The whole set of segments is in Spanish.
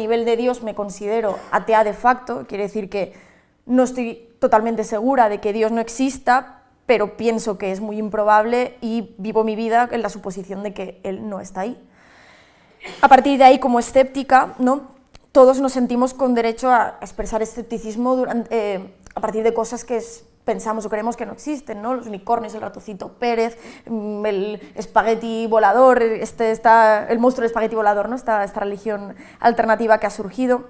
nivel de Dios me considero atea de facto, quiere decir que no estoy totalmente segura de que Dios no exista, pero pienso que es muy improbable y vivo mi vida en la suposición de que Él no está ahí. A partir de ahí, como escéptica, ¿no? todos nos sentimos con derecho a expresar escepticismo durante, eh, a partir de cosas que es, pensamos o creemos que no existen, ¿no? Los unicornios, el ratocito Pérez, mm, el espagueti volador, este, el monstruo del espagueti volador, ¿no? Esta, esta religión alternativa que ha surgido.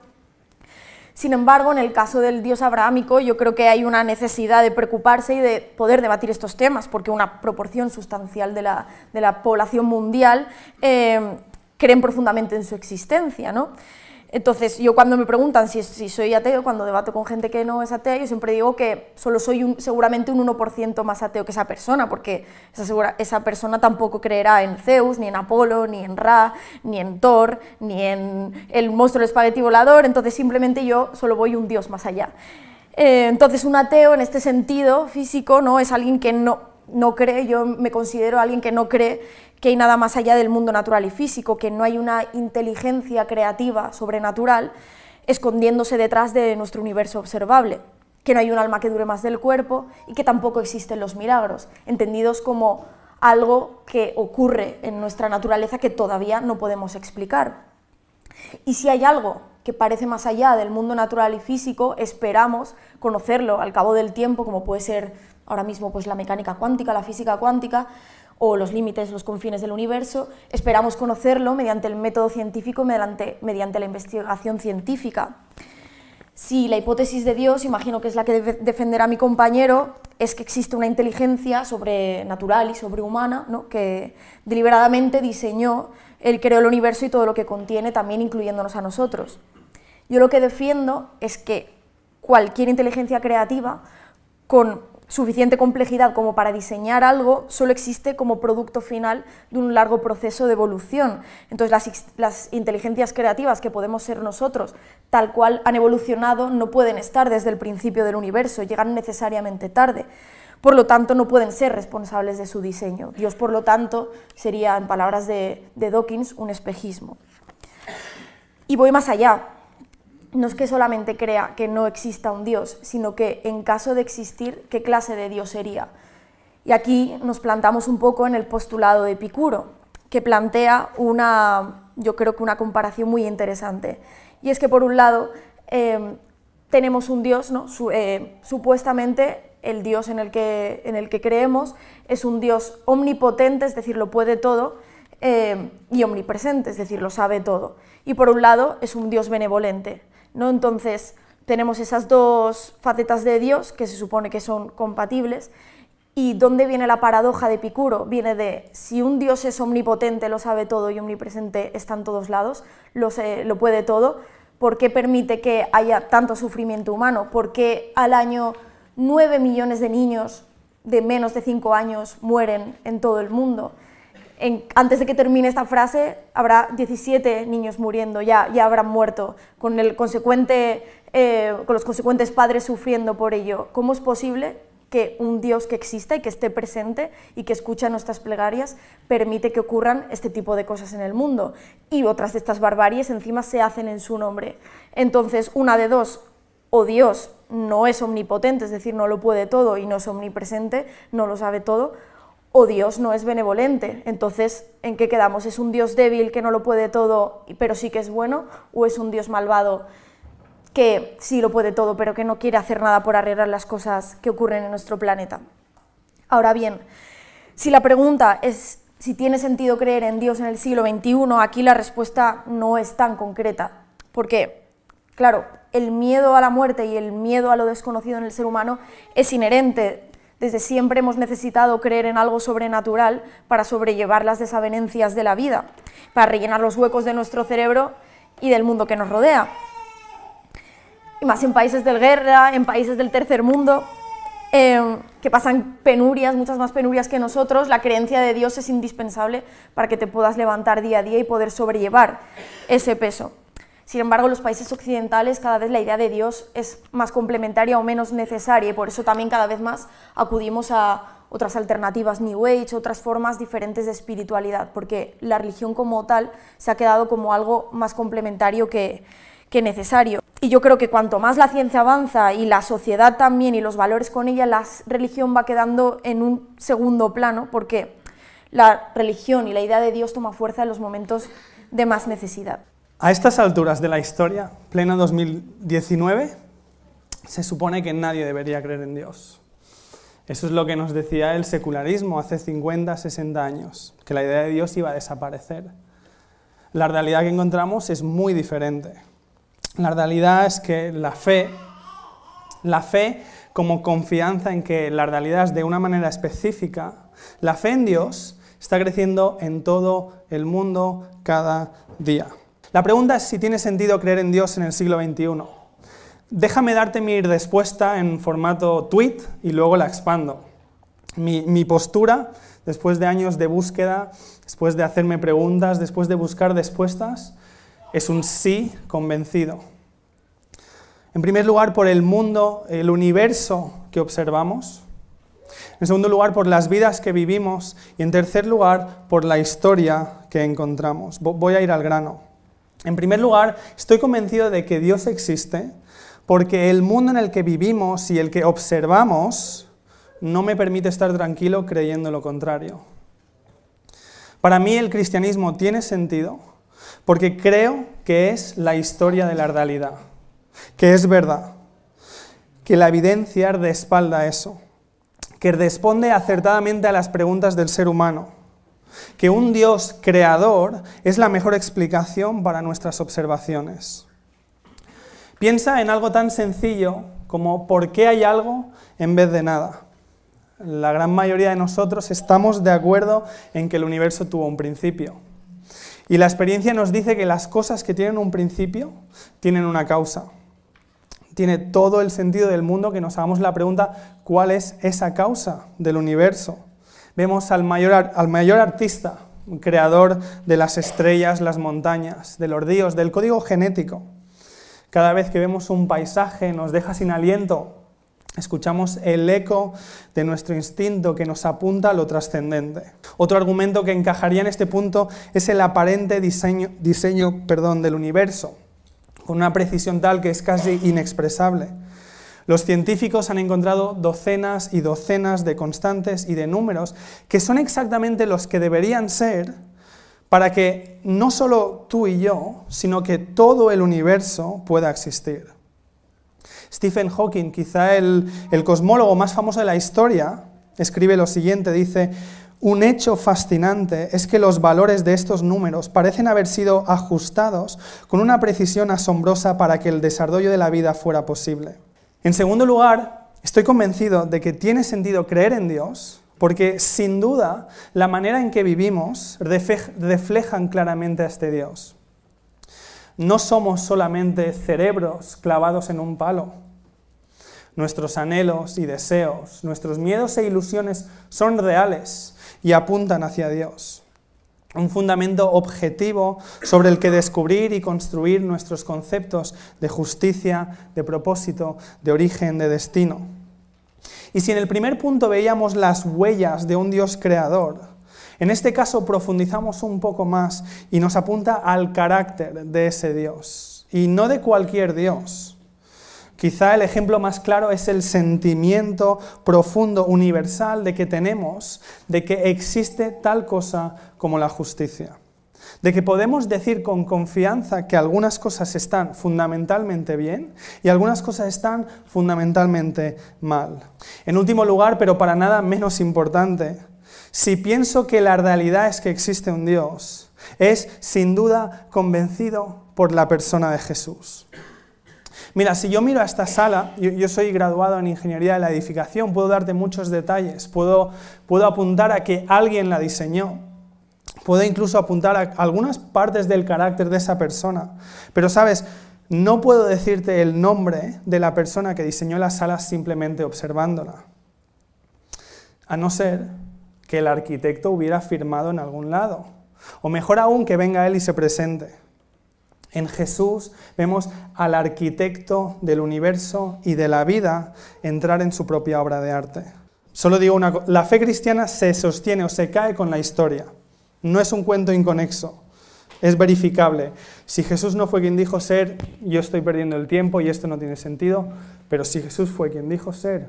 Sin embargo, en el caso del dios abrahámico, yo creo que hay una necesidad de preocuparse y de poder debatir estos temas, porque una proporción sustancial de la, población mundial eh, creen profundamente en su existencia. ¿no? Entonces, yo cuando me preguntan si, soy ateo, cuando debato con gente que no es atea, yo siempre digo que solo soy un, seguramente un 1% más ateo que esa persona, porque esa, persona tampoco creerá en Zeus, ni en Apolo, ni en Ra, ni en Thor, ni en el monstruo del espagueti volador, entonces simplemente yo solo voy un dios más allá. Eh, entonces, un ateo en este sentido físico no es alguien que no no cree, yo me considero alguien que no cree que hay nada más allá del mundo natural y físico, que no hay una inteligencia creativa sobrenatural escondiéndose detrás de nuestro universo observable, que no hay un alma que dure más del cuerpo y que tampoco existen los milagros, entendidos como algo que ocurre en nuestra naturaleza que todavía no podemos explicar. Y si hay algo que parece más allá del mundo natural y físico, esperamos conocerlo al cabo del tiempo, como puede ser ahora mismo pues la mecánica cuántica, la física cuántica o los límites, los confines del universo, esperamos conocerlo mediante el método científico, mediante, mediante la investigación científica. Si la hipótesis de Dios, imagino que es la que defenderá mi compañero, es que existe una inteligencia sobrenatural y sobrehumana que deliberadamente diseñó, el creó el universo y todo lo que contiene, también incluyéndonos a nosotros. Yo lo que defiendo es que cualquier inteligencia creativa, con suficiente complejidad como para diseñar algo solo existe como producto final de un largo proceso de evolución. Entonces las, inteligencias creativas que podemos ser nosotros, tal cual han evolucionado, no pueden estar desde el principio del universo, llegan necesariamente tarde. Por lo tanto, no pueden ser responsables de su diseño. Dios, por lo tanto, sería, en palabras de, de Dawkins, un espejismo. Y voy más allá no es que solamente crea que no exista un Dios, sino que en caso de existir, ¿qué clase de Dios sería? Y aquí nos plantamos un poco en el postulado de Epicuro, que plantea una, yo creo que una comparación muy interesante. Y es que por un lado em, tenemos un Dios, ¿no? Eh, supuestamente el Dios en el, que, creemos es un Dios omnipotente, es decir, lo puede todo, em, y omnipresente, es decir, lo sabe todo. Y por un lado es un Dios benevolente, ¿no? Entonces, tenemos esas dos facetas de Dios que se supone que son compatibles. ¿Y dónde viene la paradoja de Epicuro? Viene de si un Dios es omnipotente, lo sabe todo y omnipresente está en todos lados, lo, puede todo, ¿por qué permite que haya tanto sufrimiento humano? ¿Por qué al año nueve millones de niños de menos de cinco años mueren en todo el mundo? antes de que termine esta frase, habrá 17 niños muriendo, ya, ya habrán muerto, con, el consecuente, eh, con los consecuentes padres sufriendo por ello. ¿Cómo es posible que un Dios que existe, y que esté presente y que escucha nuestras plegarias permite que ocurran este tipo de cosas en el mundo. Y otras de estas barbaries encima se hacen en su nombre. Entonces, una de dos, o Dios no es omnipotente, es decir, no lo puede todo y no es omnipresente, no lo sabe todo, o Dios no es benevolente. Entonces, ¿en qué quedamos? ¿Es un Dios débil que no lo puede todo, pero sí que es bueno? ¿O es un Dios malvado que sí lo puede todo, pero que no quiere hacer nada por arreglar las cosas que ocurren en nuestro planeta? Ahora bien, si la pregunta es si tiene sentido creer en Dios en el siglo XXI, aquí la respuesta no es tan concreta. Porque, claro, el miedo a la muerte y el miedo a lo desconocido en el ser humano es inherente desde siempre hemos necesitado creer en algo sobrenatural para sobrellevar las desavenencias de la vida, para rellenar los huecos de nuestro cerebro y del mundo que nos rodea. Y más en países del guerra, en países del tercer mundo, em, que pasan penurias, muchas más penurias que nosotros, la creencia de Dios es indispensable para que te puedas levantar día a día y poder sobrellevar ese peso. Sin embargo, en los países occidentales cada vez la idea de Dios es más complementaria o menos necesaria y por eso también cada vez más acudimos a otras alternativas New Age, otras formas diferentes de espiritualidad, porque la religión como tal se ha quedado como algo más complementario que, necesario. Y yo creo que cuanto más la ciencia avanza y la sociedad también y los valores con ella, la religión va quedando en un segundo plano porque la religión y la idea de Dios toma fuerza en los momentos de más necesidad. A estas alturas de la historia, plena 2019, se supone que nadie debería creer en Dios. Eso es lo que nos decía el secularismo hace 50, 60 años, que la idea de Dios iba a desaparecer. La realidad que encontramos es muy diferente. La realidad es que la fe, la fe como confianza en que la realidad es de una manera específica, la fe en Dios está creciendo en todo el mundo cada día. La pregunta es si tiene sentido creer en Dios en el siglo XXI. Déjame darte mi respuesta en formato tweet y luego la expando. Mi, mi, postura, después de años de búsqueda, después de hacerme preguntas, después de buscar respuestas, es un sí convencido. En primer lugar, por el mundo, el universo que observamos. En segundo lugar, por las vidas que vivimos. Y en tercer lugar, por la historia que encontramos. Voy a ir al grano. En primer lugar, estoy convencido de que Dios existe porque el mundo en el que vivimos y el que observamos no me permite estar tranquilo creyendo lo contrario. Para mí el cristianismo tiene sentido porque creo que es la historia de la realidad, que es verdad, que la evidencia respalda eso, que responde acertadamente a las preguntas del ser humano que un Dios creador es la mejor explicación para nuestras observaciones. Piensa en algo tan sencillo como por qué hay algo en vez de nada. La gran mayoría de nosotros estamos de acuerdo en que el universo tuvo un principio. Y la experiencia nos dice que las cosas que tienen un principio tienen una causa. Tiene todo el sentido del mundo que nos hagamos la pregunta, ¿cuál es esa causa del universo? Vemos al mayor, al mayor artista, creador de las estrellas, las montañas, de los ríos, del código genético. Cada vez que vemos un paisaje nos deja sin aliento, escuchamos el eco de nuestro instinto que nos apunta a lo trascendente. Otro argumento que encajaría en este punto es el aparente diseño, diseño perdón, del universo, con una precisión tal que es casi inexpresable. Los científicos han encontrado docenas y docenas de constantes y de números que son exactamente los que deberían ser para que no solo tú y yo, sino que todo el universo pueda existir. Stephen Hawking, quizá el, el cosmólogo más famoso de la historia, escribe lo siguiente, dice, un hecho fascinante es que los valores de estos números parecen haber sido ajustados con una precisión asombrosa para que el desarrollo de la vida fuera posible. En segundo lugar, estoy convencido de que tiene sentido creer en Dios porque sin duda la manera en que vivimos reflejan claramente a este Dios. No somos solamente cerebros clavados en un palo. Nuestros anhelos y deseos, nuestros miedos e ilusiones son reales y apuntan hacia Dios un fundamento objetivo sobre el que descubrir y construir nuestros conceptos de justicia, de propósito, de origen, de destino. Y si en el primer punto veíamos las huellas de un Dios creador, en este caso profundizamos un poco más y nos apunta al carácter de ese Dios, y no de cualquier Dios Quizá el ejemplo más claro es el sentimiento profundo, universal de que tenemos, de que existe tal cosa como la justicia, de que podemos decir con confianza que algunas cosas están fundamentalmente bien y algunas cosas están fundamentalmente mal. En último lugar, pero para nada menos importante, si pienso que la realidad es que existe un Dios, es sin duda convencido por la persona de Jesús. Mira, si yo miro a esta sala, yo, soy graduado en Ingeniería de la Edificación, puedo darte muchos detalles, puedo, puedo apuntar a que alguien la diseñó, puedo incluso apuntar a algunas partes del carácter de esa persona, pero sabes, no puedo decirte el nombre de la persona que diseñó la sala simplemente observándola, a no ser que el arquitecto hubiera firmado en algún lado, o mejor aún que venga él y se presente. En Jesús vemos al arquitecto del universo y de la vida entrar en su propia obra de arte. Solo digo una cosa, la fe cristiana se sostiene o se cae con la historia. No es un cuento inconexo, es verificable. Si Jesús no fue quien dijo ser, yo estoy perdiendo el tiempo y esto no tiene sentido, pero si Jesús fue quien dijo ser,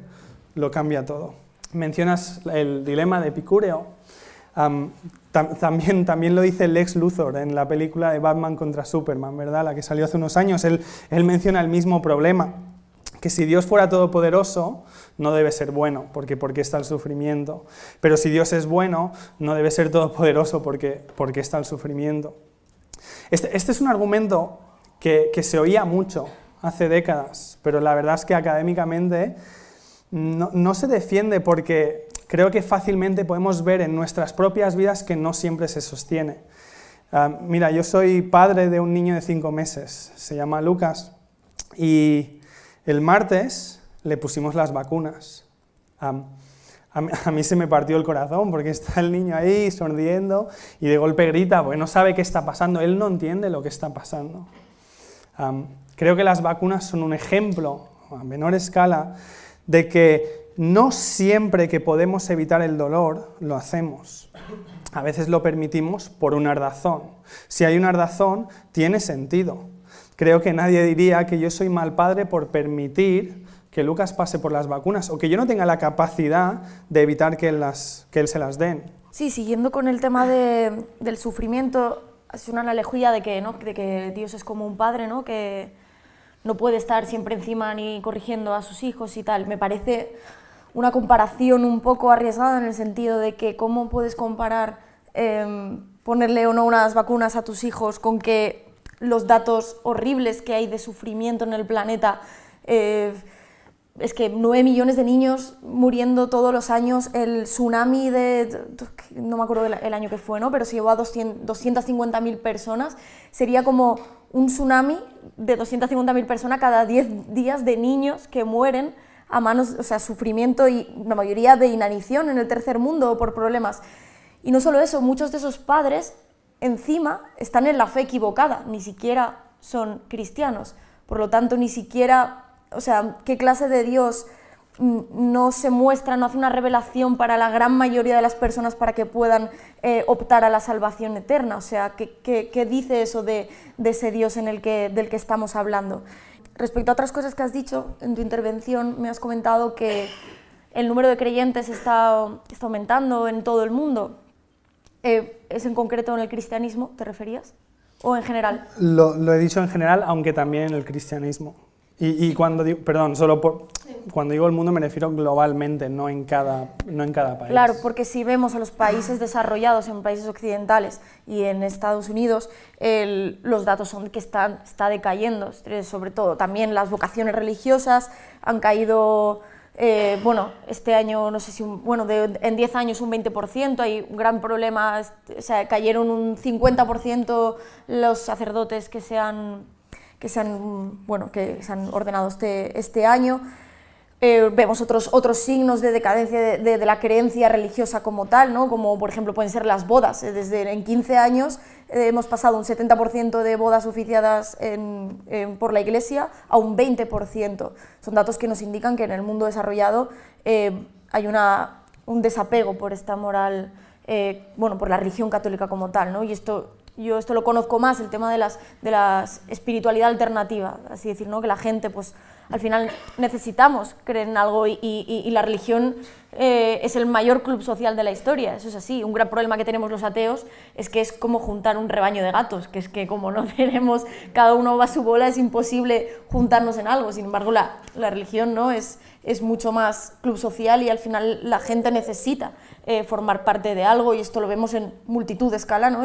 lo cambia todo. Mencionas el dilema de Epicúreo también, también lo dice Lex Luthor en la película de Batman contra Superman, ¿verdad? La que salió hace unos años. Él, menciona el mismo problema, que si Dios fuera todopoderoso, no debe ser bueno, porque ¿por qué está el sufrimiento? Pero si Dios es bueno, no debe ser todopoderoso, porque ¿por qué está el sufrimiento? Este, este es un argumento que, se oía mucho hace décadas, pero la verdad es que académicamente no, se defiende porque creo que fácilmente podemos ver en nuestras propias vidas que no siempre se sostiene. Ah, mira, yo soy padre de un niño de cinco meses, se llama Lucas, y el martes le pusimos las vacunas. Ah, a, mí, se me partió el corazón porque está el niño ahí sonriendo y de golpe grita, porque no sabe qué está pasando, él no entiende lo que está pasando. Ah, creo que las vacunas son un ejemplo, a menor escala, de que no siempre que podemos evitar el dolor lo hacemos. A veces lo permitimos por una ardazón. Si hay una ardazón, tiene sentido. Creo que nadie diría que yo soy mal padre por permitir que Lucas pase por las vacunas o que yo no tenga la capacidad de evitar que, las, que él se las den. Sí, siguiendo con el tema del sufrimiento, es una analogía de que, ¿no? de que Dios es como un padre, ¿no? que no puede estar siempre encima ni corrigiendo a sus hijos y tal. Me parece una comparación un poco arriesgada en el sentido de que cómo puedes comparar em, ponerle o no unas vacunas a tus hijos con que los datos horribles que hay de sufrimiento en el planeta. Eh, es que 9 millones de niños muriendo todos los años, el tsunami de, no me acuerdo el año que fue, ¿no? pero se llevó a 250.000 personas, sería como un tsunami de 250.000 personas cada 10 días de niños que mueren a manos, o sea, sufrimiento y la mayoría de inanición en el tercer mundo por problemas. Y no solo eso, muchos de esos padres encima están en la fe equivocada, ni siquiera son cristianos. Por lo tanto, ni siquiera, o sea, ¿qué clase de Dios mm, no se muestra, no hace una revelación para la gran mayoría de las personas para que puedan eh, optar a la salvación eterna? O sea, ¿qué, qué, qué dice eso de, de, ese Dios en el que, del que estamos hablando? Respecto a otras cosas que has dicho en tu intervención, me has comentado que el número de creyentes está, aumentando en todo el mundo. Eh, ¿Es en concreto en el cristianismo, te referías? ¿O en general? lo he dicho en general, aunque también en el cristianismo. Y, cuando digo, perdón, solo cuando digo el mundo me refiero globalmente, no en, cada, no en cada país. Claro, porque si vemos a los países desarrollados en países occidentales y en Estados Unidos, los datos son que están, está decayendo, sobre todo también las vocaciones religiosas han caído, eh, bueno, este año, no sé si, bueno, en 10 años un 20%, hay un gran problema, o sea, cayeron un 50% los sacerdotes que se han que se han, bueno, que se han ordenado este, este año. Eh, vemos otros, otros signos de decadencia de, la creencia religiosa como tal, ¿no? como por ejemplo pueden ser las bodas. Eh, desde en 15 años eh, hemos pasado un 70% de bodas oficiadas por la Iglesia a un 20%. Son datos que nos indican que en el mundo desarrollado hay una, un desapego por esta moral, bueno, por la religión católica como tal. ¿no? Y esto yo esto lo conozco más, el tema de, las, de la espiritualidad alternativa, así decir, ¿no? que la gente pues, al final necesitamos creer en algo y, la religión eh, es el mayor club social de la historia, eso es así. Un gran problema que tenemos los ateos es que es como juntar un rebaño de gatos, que es que como no tenemos, cada uno va a su bola, es imposible juntarnos en algo. Sin embargo, la, religión ¿no? es, es mucho más club social y al final la gente necesita eh, formar parte de algo y esto lo vemos en multitud de escala, ¿no?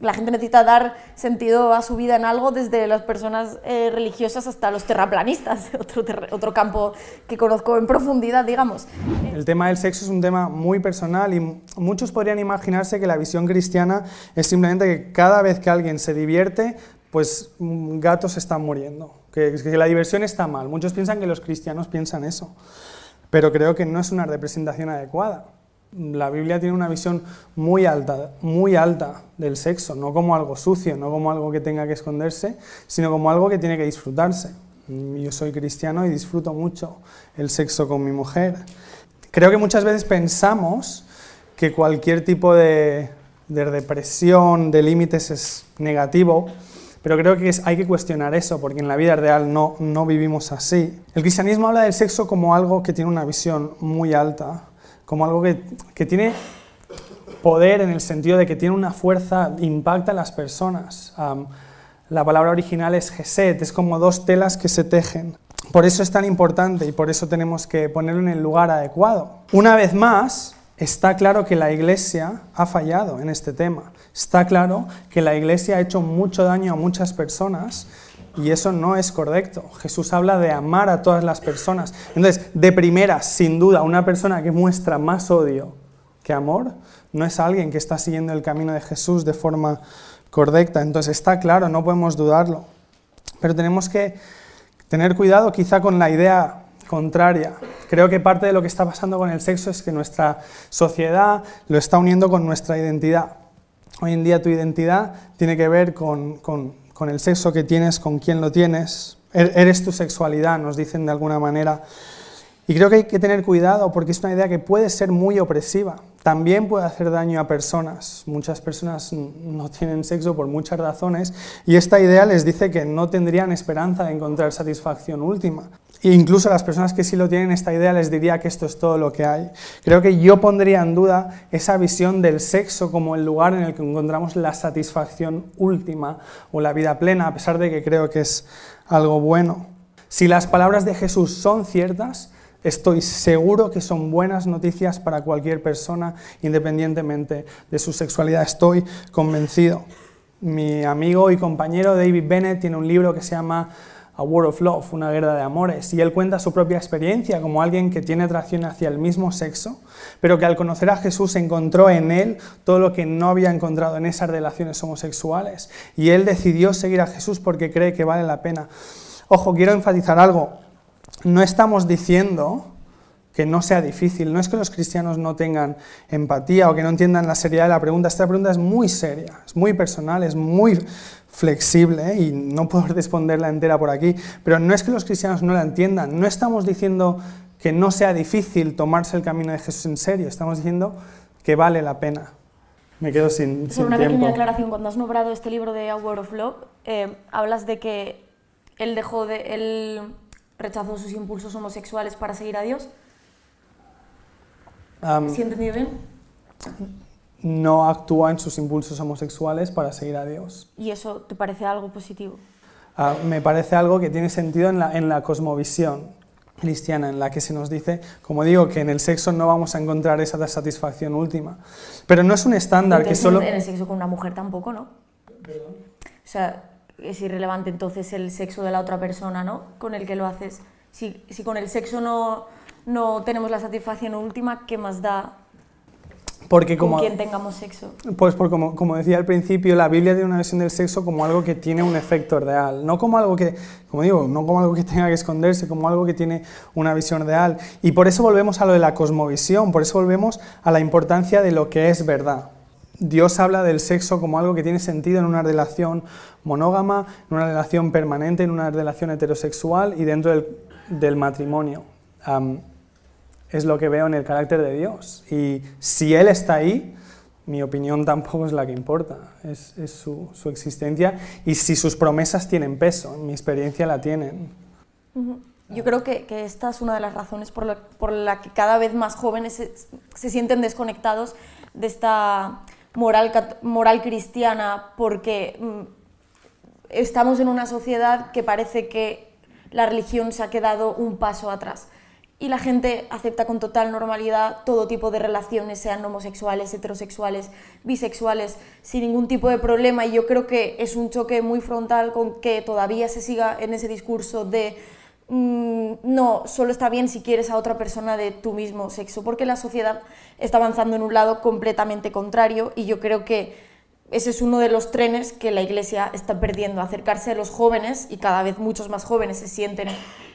la gente necesita dar sentido a su vida en algo, desde las personas eh, religiosas hasta los terraplanistas, otro, campo que conozco en profundidad, digamos. El tema del sexo es un tema muy personal y muchos podrían imaginarse que la visión cristiana es simplemente que cada vez que alguien se divierte, pues gatos están muriendo, que la diversión está mal. Muchos piensan que los cristianos piensan eso, pero creo que no es una representación adecuada la Biblia tiene una visión muy alta, muy alta del sexo, no como algo sucio, no como algo que tenga que esconderse, sino como algo que tiene que disfrutarse. Mm, yo soy cristiano y disfruto mucho el sexo con mi mujer. Creo que muchas veces pensamos que cualquier tipo de, depresión, de límites es negativo, pero creo que hay que cuestionar eso, porque en la vida real no, no vivimos así. El cristianismo habla del sexo como algo que tiene una visión muy alta como algo que, tiene poder en el sentido de que tiene una fuerza, impacta a las personas. la palabra original es geset, es como dos telas que se tejen. Por eso es tan importante y por eso tenemos que ponerlo en el lugar adecuado. Una vez más, está claro que la Iglesia ha fallado en este tema. Está claro que la Iglesia ha hecho mucho daño a muchas personas y eso no es correcto. Jesús habla de amar a todas las personas. Entonces, de primera, sin duda, una persona que muestra más odio que amor no es alguien que está siguiendo el camino de Jesús de forma correcta. Entonces, está claro, no podemos dudarlo. Pero tenemos que tener cuidado quizá con la idea contraria. Creo que parte de lo que está pasando con el sexo es que nuestra sociedad lo está uniendo con nuestra identidad. Hoy en día tu identidad tiene que ver con, con con el sexo que tienes, con quién lo tienes, er-, eres tu sexualidad, nos dicen de alguna manera. Y creo que hay que tener cuidado porque es una idea que puede ser muy opresiva. También puede hacer daño a personas. Muchas personas no tienen sexo por muchas razones y esta idea les dice que no tendrían esperanza de encontrar satisfacción última. E incluso a las personas que sí lo tienen esta idea les diría que esto es todo lo que hay. Creo que yo pondría en duda esa visión del sexo como el lugar en el que encontramos la satisfacción última o la vida plena, a pesar de que creo que es algo bueno. Si las palabras de Jesús son ciertas, estoy seguro que son buenas noticias para cualquier persona, independientemente de su sexualidad. Estoy convencido. Mi amigo y compañero David Bennett tiene un libro que se llama a War of Love, una guerra de amores, y él cuenta su propia experiencia como alguien que tiene atracción hacia el mismo sexo, pero que al conocer a Jesús encontró en él todo lo que no había encontrado en esas relaciones homosexuales, y él decidió seguir a Jesús porque cree que vale la pena. Ojo, quiero enfatizar algo, no estamos diciendo que no sea difícil, no es que los cristianos no tengan empatía o que no entiendan la seriedad de la pregunta, esta pregunta es muy seria, es muy personal, es muy flexible ¿eh? y no puedo responderla entera por aquí, pero no es que los cristianos no la entiendan, no estamos diciendo que no sea difícil tomarse el camino de Jesús en serio, estamos diciendo que vale la pena. Me quedo sin, Solo una pequeña aclaración, cuando has nombrado este libro de Hour of Love, eh, hablas de que él dejó de... Él rechazó sus impulsos homosexuales para seguir a Dios. Um, bien? no actúa en sus impulsos homosexuales para seguir a Dios. ¿Y eso te parece algo positivo? Ah, me parece algo que tiene sentido en la, en la cosmovisión cristiana en la que se nos dice, como digo, que en el sexo no vamos a encontrar esa satisfacción última. Pero no es un estándar que solo... En el sexo con una mujer tampoco, ¿no? O sea, es irrelevante entonces el sexo de la otra persona, ¿no? Con el que lo haces. Si, con el sexo no, no tenemos la satisfacción última, ¿qué más da porque como, con quien tengamos sexo. Pues porque como, decía al principio, la Biblia tiene una visión del sexo como algo que tiene un efecto real, no como algo que, como digo, no como algo que tenga que esconderse, como algo que tiene una visión real. Y por eso volvemos a lo de la cosmovisión, por eso volvemos a la importancia de lo que es verdad. Dios habla del sexo como algo que tiene sentido en una relación monógama, en una relación permanente, en una relación heterosexual y dentro del, matrimonio es lo que veo en el carácter de Dios. Y si Él está ahí, mi opinión tampoco es la que importa, es, su, existencia y si sus promesas tienen peso, en mi experiencia la tienen. Yo creo que, esta es una de las razones por la, que cada vez más jóvenes se, sienten desconectados de esta moral, cristiana, porque mm, estamos en una sociedad que parece que la religión se ha quedado un paso atrás y la gente acepta con total normalidad todo tipo de relaciones, sean homosexuales, heterosexuales, bisexuales, sin ningún tipo de problema. Y yo creo que es un choque muy frontal con que todavía se siga en ese discurso de mm, no, solo está bien si quieres a otra persona de tu mismo sexo, porque la sociedad está avanzando en un lado completamente contrario y yo creo que ese es uno de los trenes que la Iglesia está perdiendo, acercarse a los jóvenes y cada vez muchos más jóvenes se sienten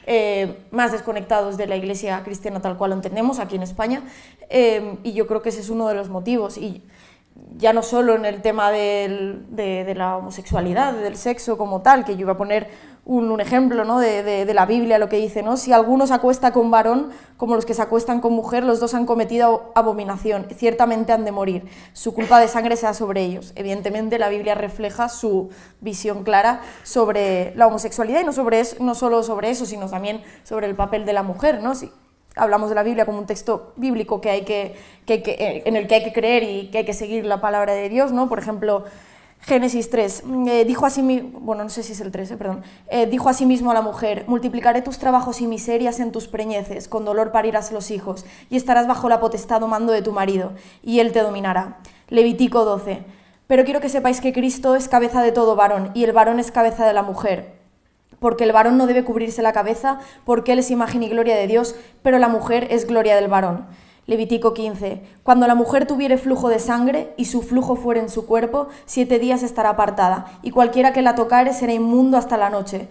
eh, más desconectados de la iglesia cristiana tal cual lo entendemos aquí en España. Eh, y yo creo que ese es uno de los motivos. Y ya no solo en el tema de, de, la homosexualidad, del sexo como tal, que yo iba a poner un, ejemplo de, la Biblia, lo que dice, ¿no? si alguno se acuesta con varón, como los que se acuestan con mujer, los dos han cometido abominación, ciertamente han de morir, su culpa de sangre sea sobre ellos. Evidentemente la Biblia refleja su visión clara sobre la homosexualidad y no, sobre no solo sobre eso, sino también sobre el papel de la mujer. ¿no? Si, hablamos de la Biblia como un texto bíblico que hay que, en el que hay que creer y que hay que seguir la palabra de Dios, ¿no? Por ejemplo, Génesis 3, mm, eh, dijo así, bueno, no sé si es el perdón, eh, mismo a la mujer, multiplicaré tus trabajos y miserias en tus preñeces, con dolor parirás los hijos, y estarás bajo la potestad o mando de tu marido, y él te dominará. Levitico 12, pero quiero que sepáis que Cristo es cabeza de todo varón, y el varón es cabeza de la mujer, porque el varón no debe cubrirse la cabeza, porque él es imagen y gloria de Dios, pero la mujer es gloria del varón. Levítico 15. Cuando la mujer tuviere flujo de sangre y su flujo fuere en su cuerpo, siete días estará apartada, y cualquiera que la tocare será inmundo hasta la noche.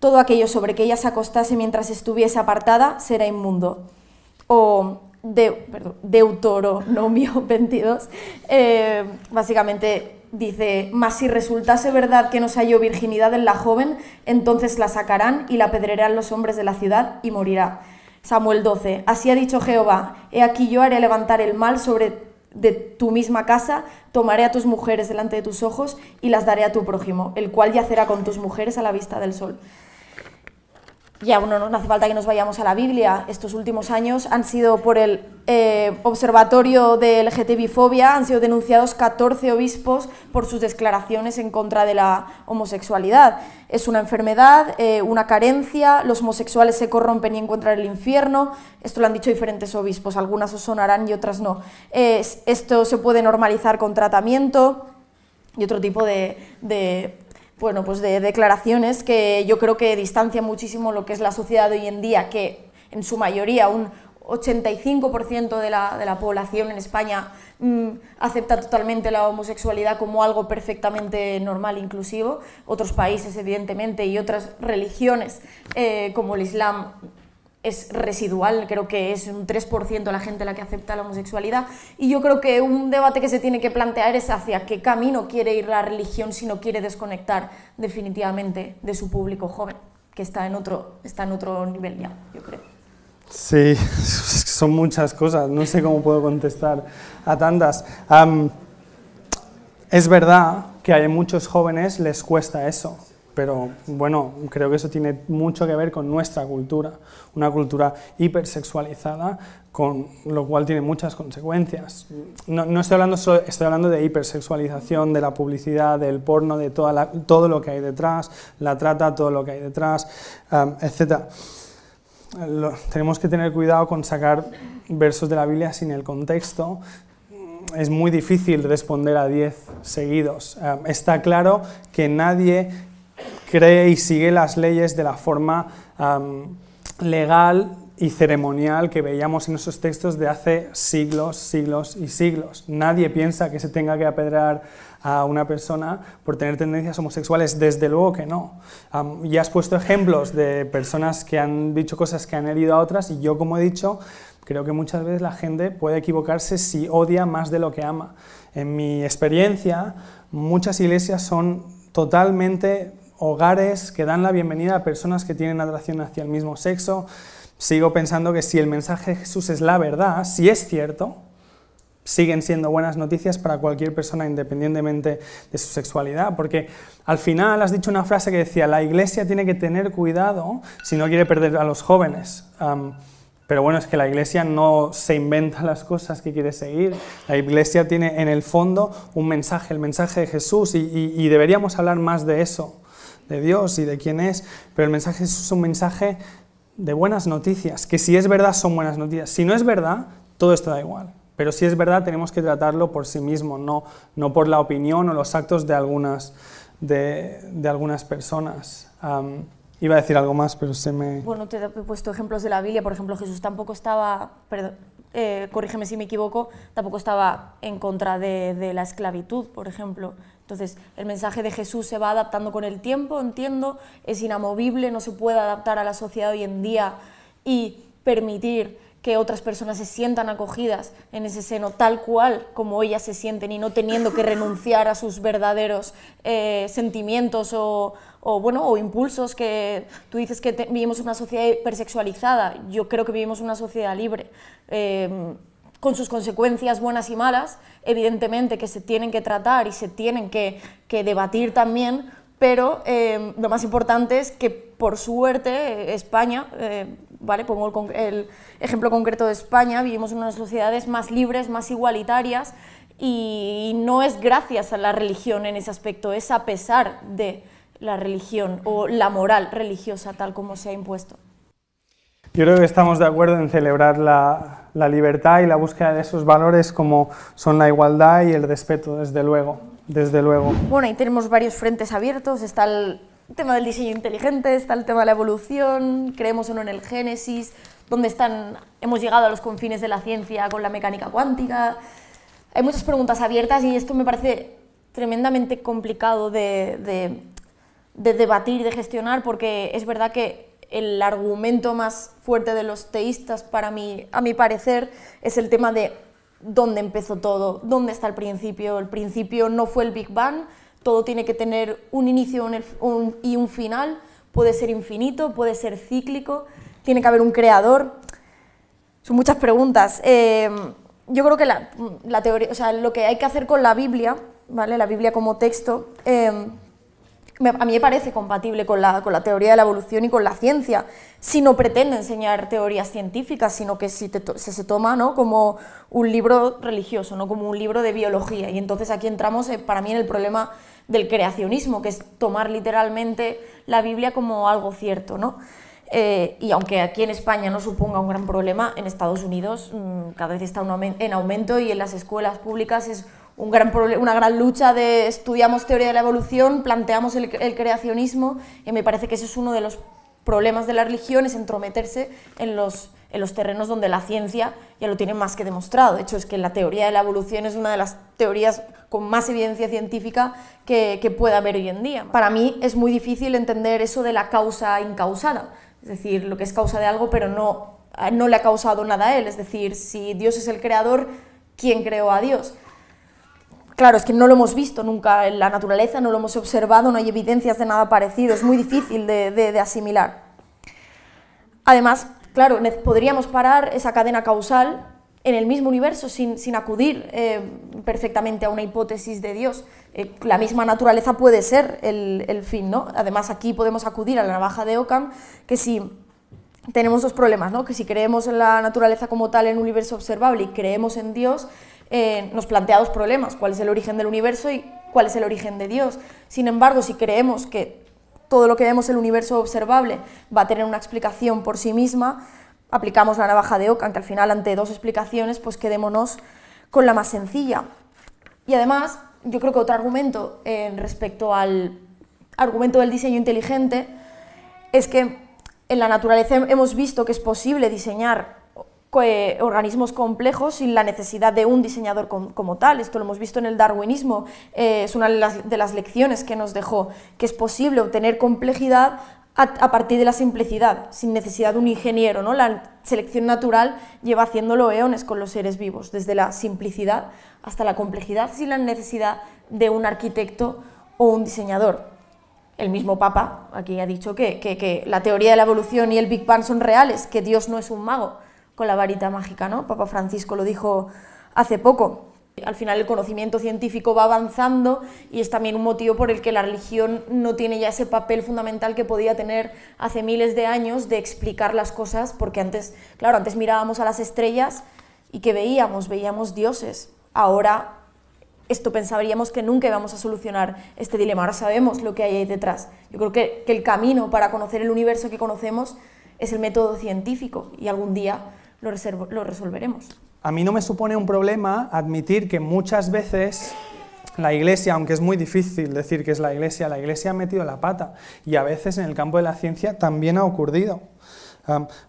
Todo aquello sobre que ella se acostase mientras estuviese apartada será inmundo. O de, perdón, Deuteronomio 22, eh, básicamente dice, mas si resultase verdad que no se halló virginidad en la joven, entonces la sacarán y la pedrerán los hombres de la ciudad y morirá. Samuel 12. Así ha dicho Jehová, he aquí yo haré levantar el mal sobre de tu misma casa, tomaré a tus mujeres delante de tus ojos y las daré a tu prójimo, el cual yacerá con tus mujeres a la vista del sol ya no hace falta que nos vayamos a la Biblia, estos últimos años han sido por el eh, Observatorio de LGTB-fobia, han sido denunciados 14 obispos por sus declaraciones en contra de la homosexualidad. Es una enfermedad, eh, una carencia, los homosexuales se corrompen y encuentran el infierno, esto lo han dicho diferentes obispos, algunas os sonarán y otras no. esto se puede normalizar con tratamiento y otro tipo de bueno, pues de declaraciones que yo creo que distancia muchísimo lo que es la sociedad de hoy en día, que en su mayoría un 85% de la, de la, población en España mm, acepta totalmente la homosexualidad como algo perfectamente normal, e inclusivo. Otros países, evidentemente, y otras religiones eh, como el Islam es residual, creo que es un 3% la gente la que acepta la homosexualidad y yo creo que un debate que se tiene que plantear es hacia qué camino quiere ir la religión si no quiere desconectar definitivamente de su público joven, que está en otro, está en otro nivel ya, yo creo. Sí, son muchas cosas, no sé cómo puedo contestar a tantas. es verdad que a muchos jóvenes les cuesta eso, pero bueno, creo que eso tiene mucho que ver con nuestra cultura, una cultura hipersexualizada, con lo cual tiene muchas consecuencias. No, no estoy, hablando solo, estoy hablando de hipersexualización, de la publicidad, del porno, de toda todo lo que hay detrás, la trata, todo lo que hay detrás, um, etcétera etc. tenemos que tener cuidado con sacar versos de la Biblia sin el contexto, es muy difícil responder a 10 seguidos. Um, está claro que nadie cree y sigue las leyes de la forma legal y ceremonial que veíamos en esos textos de hace siglos, siglos y siglos. Nadie piensa que se tenga que apedrear a una persona por tener tendencias homosexuales, desde luego que no. Ya y has puesto ejemplos de personas que han dicho cosas que han herido a otras y yo, como he dicho, creo que muchas veces la gente puede equivocarse si odia más de lo que ama. En mi experiencia, muchas iglesias son totalmente hogares que dan la bienvenida a personas que tienen atracción hacia el mismo sexo. Sigo pensando que si el mensaje de Jesús es la verdad, si es cierto, siguen siendo buenas noticias para cualquier persona independientemente de su sexualidad, porque al final has dicho una frase que decía, la iglesia tiene que tener cuidado si no quiere perder a los jóvenes. pero bueno, es que la iglesia no se inventa las cosas que quiere seguir. La iglesia tiene en el fondo un mensaje, el mensaje de Jesús, y deberíamos hablar más de eso de Dios y de quién es, pero el mensaje es un mensaje de buenas noticias, que si es verdad son buenas noticias. Si no es verdad, todo esto da igual. Pero si es verdad, tenemos que tratarlo por sí mismo, no, no por la opinión o los actos de algunas, de, algunas personas. iba a decir algo más, pero se me... Bueno, te he puesto ejemplos de la Biblia. Por ejemplo, Jesús tampoco estaba, perdón, eh, corrígeme si me equivoco, tampoco estaba en contra de, de la esclavitud, por ejemplo. Entonces, el mensaje de Jesús se va adaptando con el tiempo, entiendo, es inamovible, no se puede adaptar a la sociedad hoy en día y permitir que otras personas se sientan acogidas en ese seno tal cual como ellas se sienten y no teniendo que renunciar a sus verdaderos eh, sentimientos o, bueno, o impulsos que tú dices que vivimos una sociedad hipersexualizada, yo creo que vivimos una sociedad libre. Eh, con sus consecuencias buenas y malas, evidentemente que se tienen que tratar y se tienen que, debatir también, pero eh, lo más importante es que por suerte eh, España, eh, ¿vale? pongo el, ejemplo concreto de España, vivimos en unas sociedades más libres, más igualitarias y no es gracias a la religión en ese aspecto, es a pesar de la religión o la moral religiosa tal como se ha impuesto. Yo creo que estamos de acuerdo en celebrar la, libertad y la búsqueda de esos valores como son la igualdad y el respeto, desde luego, desde luego. Bueno, ahí tenemos varios frentes abiertos, está el tema del diseño inteligente, está el tema de la evolución, creemos o no en el génesis, dónde están, hemos llegado a los confines de la ciencia con la mecánica cuántica. Hay muchas preguntas abiertas y esto me parece tremendamente complicado de, de, de debatir, de gestionar, porque es verdad que el argumento más fuerte de los teístas, para mí, a mi parecer, es el tema de dónde empezó todo, dónde está el principio. El principio no fue el Big Bang, todo tiene que tener un inicio y un final, puede ser infinito, puede ser cíclico, tiene que haber un creador. Son muchas preguntas. Eh, yo creo que la, teoría, sea, lo que hay que hacer con la Biblia, ¿vale? la Biblia como texto, eh, a mí me parece compatible con la, con la, teoría de la evolución y con la ciencia, si no pretende enseñar teorías científicas, sino que si se, toma ¿no? como un libro religioso, ¿no? como un libro de biología. Y entonces aquí entramos eh, para mí en el problema del creacionismo, que es tomar literalmente la Biblia como algo cierto. ¿no? Eh, y aunque aquí en España no suponga un gran problema, en Estados Unidos mm, cada vez está en aumento y en las escuelas públicas es una gran lucha de estudiamos teoría de la evolución, planteamos el, creacionismo, y me parece que ese es uno de los problemas de la religión, es entrometerse en los, terrenos donde la ciencia ya lo tiene más que demostrado. De hecho, es que la teoría de la evolución es una de las teorías con más evidencia científica que, que puede haber hoy en día. Para mí es muy difícil entender eso de la causa incausada, es decir, lo que es causa de algo pero no, no le ha causado nada a él, es decir, si Dios es el creador, ¿quién creó a Dios? Claro, es que no lo hemos visto nunca en la naturaleza, no lo hemos observado, no hay evidencias de nada parecido, es muy difícil de, asimilar. Además, claro, podríamos parar esa cadena causal en el mismo universo sin, acudir eh, perfectamente a una hipótesis de Dios. Eh, la misma naturaleza puede ser el, fin, ¿no? Además, aquí podemos acudir a la navaja de Ockham, que si tenemos dos problemas, ¿no? Que si creemos en la naturaleza como tal, en un universo observable, y creemos en Dios, eh, nos plantea dos problemas, cuál es el origen del universo y cuál es el origen de Dios. Sin embargo, si creemos que todo lo que vemos en el universo observable va a tener una explicación por sí misma, aplicamos la navaja de Oca, que al final ante dos explicaciones pues quedémonos con la más sencilla. Y además, yo creo que otro argumento en eh, respecto al argumento del diseño inteligente es que en la naturaleza hemos visto que es posible diseñar organismos complejos sin la necesidad de un diseñador como tal. Esto lo hemos visto en el darwinismo, eh, es una de las, lecciones que nos dejó, que es posible obtener complejidad a, partir de la simplicidad, sin necesidad de un ingeniero. ¿no? La selección natural lleva haciéndolo eones con los seres vivos, desde la simplicidad hasta la complejidad, sin la necesidad de un arquitecto o un diseñador el mismo Papa aquí ha dicho que, la teoría de la evolución y el Big Bang son reales, que Dios no es un mago con la varita mágica, ¿no? Papa Francisco lo dijo hace poco. Al final el conocimiento científico va avanzando y es también un motivo por el que la religión no tiene ya ese papel fundamental que podía tener hace miles de años de explicar las cosas, porque antes, claro, antes mirábamos a las estrellas y que veíamos, veíamos dioses. Ahora esto pensaríamos que nunca íbamos a solucionar este dilema, ahora sabemos lo que hay ahí detrás. Yo creo que, que el camino para conocer el universo que conocemos es el método científico y algún día lo, lo resolveremos. A mí no me supone un problema admitir que muchas veces la iglesia, aunque es muy difícil decir que es la iglesia, la iglesia ha metido la pata y a veces en el campo de la ciencia también ha ocurrido.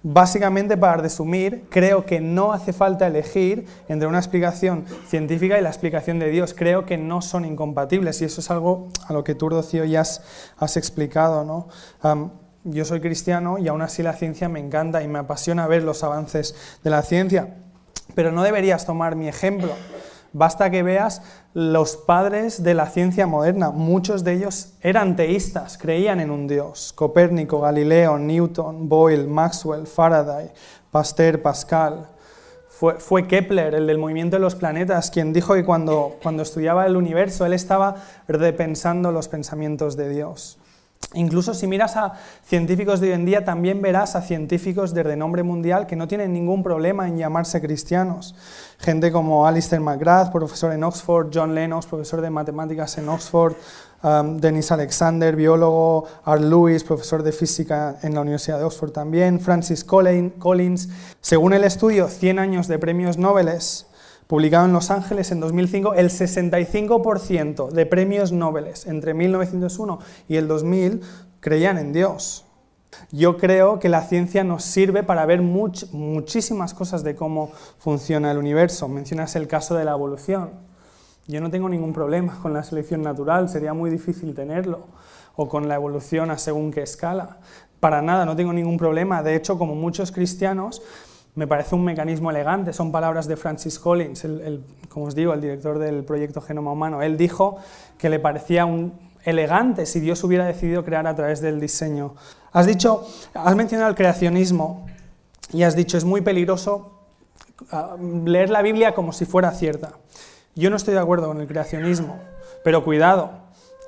básicamente, para resumir, creo que no hace falta elegir entre una explicación científica y la explicación de Dios. Creo que no son incompatibles y eso es algo a lo que tú, Rocío, ya has, explicado. ¿no? yo soy cristiano y aún así la ciencia me encanta y me apasiona ver los avances de la ciencia. Pero no deberías tomar mi ejemplo. Basta que veas los padres de la ciencia moderna. Muchos de ellos eran teístas, creían en un Dios. Copérnico, Galileo, Newton, Boyle, Maxwell, Faraday, Pasteur, Pascal. Fue, Kepler, el del movimiento de los planetas, quien dijo que cuando estudiaba el universo él estaba repensando los pensamientos de Dios. Incluso si miras a científicos de hoy en día, también verás a científicos de renombre mundial que no tienen ningún problema en llamarse cristianos. Gente como Alistair McGrath, profesor en Oxford, John Lennox, profesor de matemáticas en Oxford, um, Dennis Alexander, biólogo, Art Lewis, profesor de física en la Universidad de Oxford también, Francis Collins. Según el estudio, 100 años de premios Nobel, publicado en Los Ángeles en 2005, el 65% de premios Nobel entre 1901 y el 2000 creían en Dios. Yo creo que la ciencia nos sirve para ver muchísimas cosas de cómo funciona el universo. Mencionas el caso de la evolución. Yo no tengo ningún problema con la selección natural, sería muy difícil tenerlo, o con la evolución a según qué escala. Para nada, no tengo ningún problema. De hecho, como muchos cristianos, me parece un mecanismo elegante, son palabras de Francis Collins, el, como os digo, el director del proyecto Genoma Humano. Él dijo que le parecía un elegante si Dios hubiera decidido crear a través del diseño. Has dicho, has mencionado el creacionismo y has dicho es muy peligroso ah, leer la Biblia como si fuera cierta. Yo no estoy de acuerdo con el creacionismo, pero cuidado,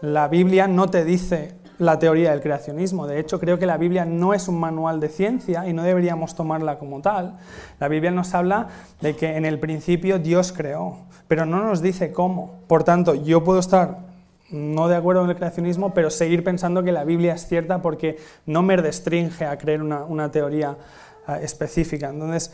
la Biblia no te dice la teoría del creacionismo. De hecho, creo que la Biblia no es un manual de ciencia y no deberíamos tomarla como tal. La Biblia nos habla de que en el principio Dios creó, pero no nos dice cómo. Por tanto, yo puedo estar no de acuerdo con el creacionismo, pero seguir pensando que la Biblia es cierta porque no me restringe a creer una, una teoría ah, específica. Entonces,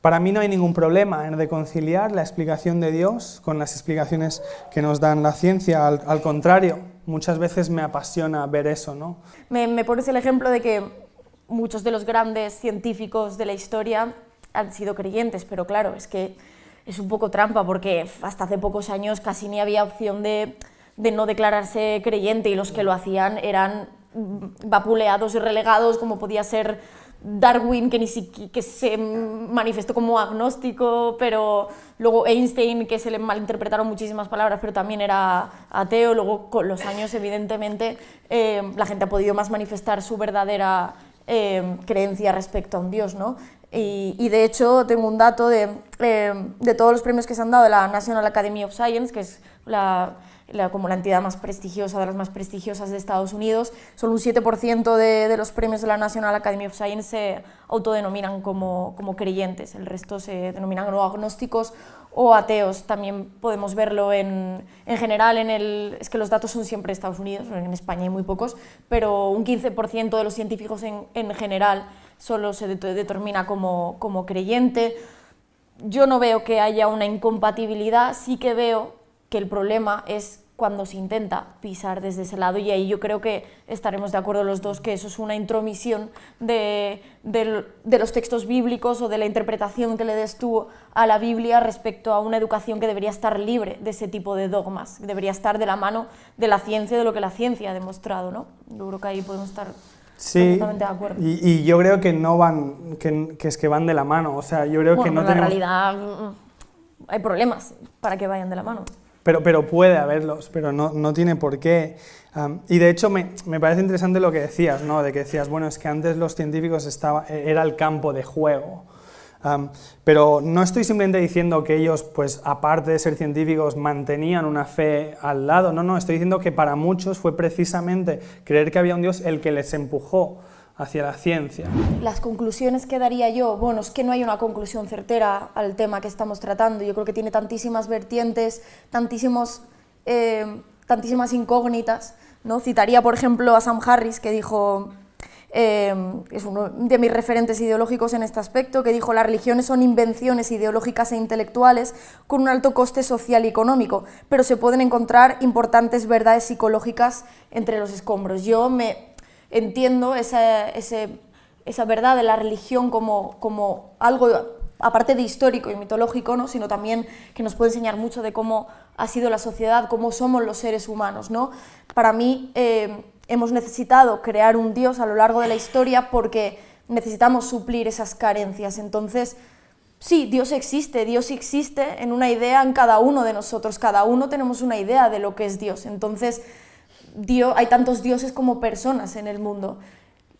para mí no hay ningún problema en reconciliar la explicación de Dios con las explicaciones que nos dan la ciencia, al contrario muchas veces me apasiona ver eso, ¿no? Me, me pones el ejemplo de que muchos de los grandes científicos de la historia han sido creyentes, pero claro, es que es un poco trampa porque hasta hace pocos años casi ni había opción de, de no declararse creyente y los que lo hacían eran mm, vapuleados y relegados como podía ser Darwin, que, ni que se manifestó como agnóstico, pero luego Einstein, que se le malinterpretaron muchísimas palabras, pero también era ateo. Luego, con los años, evidentemente, eh, la gente ha podido más manifestar su verdadera eh, creencia respecto a un dios, ¿no? Y, de hecho, tengo un dato de, eh, de todos los premios que se han dado de la National Academy of Science, que es la como la entidad más prestigiosa, de las más prestigiosas de Estados Unidos. Solo un 7% de, los premios de la National Academy of Science se autodenominan como, creyentes, el resto se denominan o agnósticos o ateos. También podemos verlo en, general, en el, es que los datos son siempre Estados Unidos, en España hay muy pocos, pero un 15% de los científicos en, general solo se determina como, como creyente. Yo no veo que haya una incompatibilidad, sí que veo que el problema es cuando se intenta pisar desde ese lado y ahí yo creo que estaremos de acuerdo los dos que eso es una intromisión de, los textos bíblicos o de la interpretación que le des tú a la Biblia respecto a una educación que debería estar libre de ese tipo de dogmas, debería estar de la mano de la ciencia, de lo que la ciencia ha demostrado, ¿no? Yo creo que ahí podemos estar totalmente de acuerdo. Y, y, yo creo que no van, que, es que van de la mano, o sea, yo creo que no en realidad mm, mm, hay problemas para que vayan de la mano. Pero, puede haberlos, pero no, tiene por qué. y de hecho me, parece interesante lo que decías, ¿no? De que decías, bueno, es que antes los científicos estaba, e, era el campo de juego. pero no estoy simplemente diciendo que ellos, pues aparte de ser científicos, mantenían una fe al lado. No, no, estoy diciendo que para muchos fue precisamente creer que había un Dios el que les empujó hacia la ciencia. Las conclusiones que daría yo, bueno, es que no hay una conclusión certera al tema que estamos tratando, yo creo que tiene tantísimas vertientes, tantísimos, eh, tantísimas incógnitas, ¿no? Citaría, por ejemplo, a Sam Harris, que dijo, eh, es uno de mis referentes ideológicos en este aspecto, que dijo, las religiones son invenciones ideológicas e intelectuales con un alto coste social y económico, pero se pueden encontrar importantes verdades psicológicas entre los escombros. Yo me entiendo esa, esa verdad de la religión como, como algo aparte de histórico y mitológico, ¿no? sino también que nos puede enseñar mucho de cómo ha sido la sociedad, cómo somos los seres humanos. ¿no? Para mí eh, hemos necesitado crear un Dios a lo largo de la historia porque necesitamos suplir esas carencias. Entonces, sí, Dios existe, Dios existe en una idea en cada uno de nosotros, cada uno tenemos una idea de lo que es Dios. Entonces, hay tantos dioses como personas en el mundo.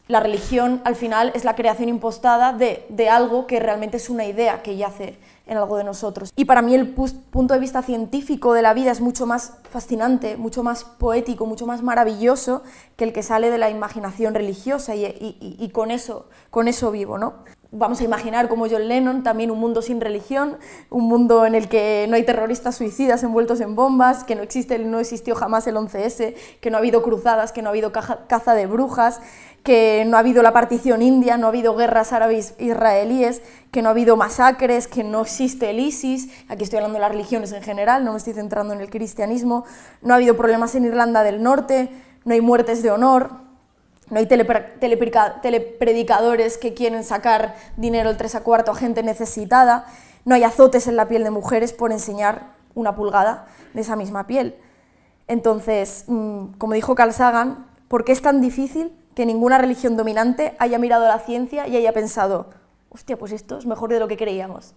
La religión al final es la creación impostada de, algo que realmente es una idea que yace en algo de nosotros. Y para mí el punto de vista científico de la vida es mucho más fascinante, mucho más poético, mucho más maravilloso que el que sale de la imaginación religiosa y, con, eso, con eso vivo. ¿no? vamos a imaginar como John Lennon, también un mundo sin religión, un mundo en el que no hay terroristas suicidas envueltos en bombas, que no existe, no existió jamás el 11S, que no ha habido cruzadas, que no ha habido caza de brujas, que no ha habido la partición india, no ha habido guerras árabes israelíes, que no ha habido masacres, que no existe el ISIS, aquí estoy hablando de las religiones en general, no me estoy centrando en el cristianismo, no ha habido problemas en Irlanda del Norte, no hay muertes de honor, no hay telepredicadores que quieren sacar dinero el 3 a cuarto a gente necesitada. No hay azotes en la piel de mujeres por enseñar una pulgada de esa misma piel. Entonces, mm, como dijo Carl Sagan, ¿por qué es tan difícil que ninguna religión dominante haya mirado la ciencia y haya pensado, hostia, pues esto es mejor de lo que creíamos?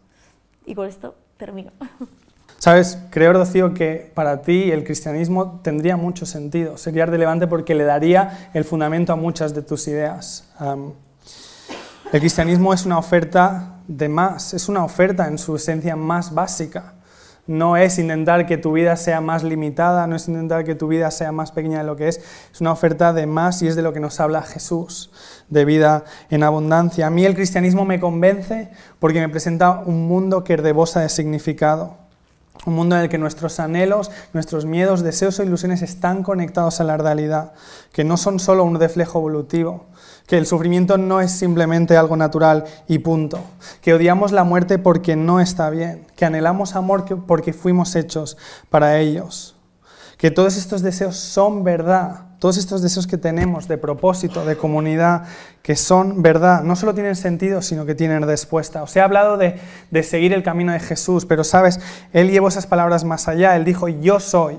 Y con esto termino. Sabes, creo, Rocío, que para ti el cristianismo tendría mucho sentido, sería relevante porque le daría el fundamento a muchas de tus ideas. el cristianismo es una oferta de más, es una oferta en su esencia más básica. No es intentar que tu vida sea más limitada, no es intentar que tu vida sea más pequeña de lo que es, es una oferta de más y es de lo que nos habla Jesús, de vida en abundancia. A mí el cristianismo me convence porque me presenta un mundo que rebosa de significado un mundo en el que nuestros anhelos, nuestros miedos, deseos o e ilusiones están conectados a la realidad, que no son solo un reflejo evolutivo, que el sufrimiento no es simplemente algo natural y punto, que odiamos la muerte porque no está bien, que anhelamos amor porque fuimos hechos para ellos, que todos estos deseos son verdad, todos estos deseos que tenemos de propósito, de comunidad, que son verdad, no solo tienen sentido, sino que tienen respuesta. Os he hablado de, de seguir el camino de Jesús, pero sabes, Él llevó esas palabras más allá, Él dijo, yo soy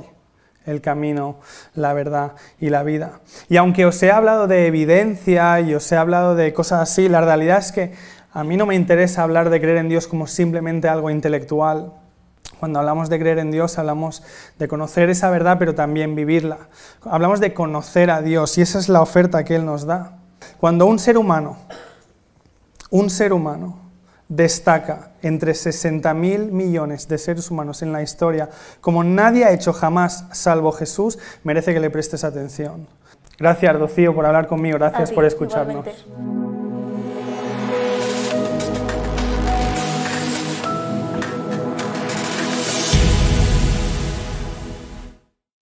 el camino, la verdad y la vida. Y aunque os he hablado de evidencia y os he hablado de cosas así, la realidad es que a mí no me interesa hablar de creer en Dios como simplemente algo intelectual. Cuando hablamos de creer en Dios, hablamos de conocer esa verdad, pero también vivirla. Hablamos de conocer a Dios y esa es la oferta que Él nos da. Cuando un ser humano, un ser humano, destaca entre 60.000 millones de seres humanos en la historia, como nadie ha hecho jamás salvo Jesús, merece que le prestes atención. Gracias, Docío, por hablar conmigo. Gracias por escucharnos.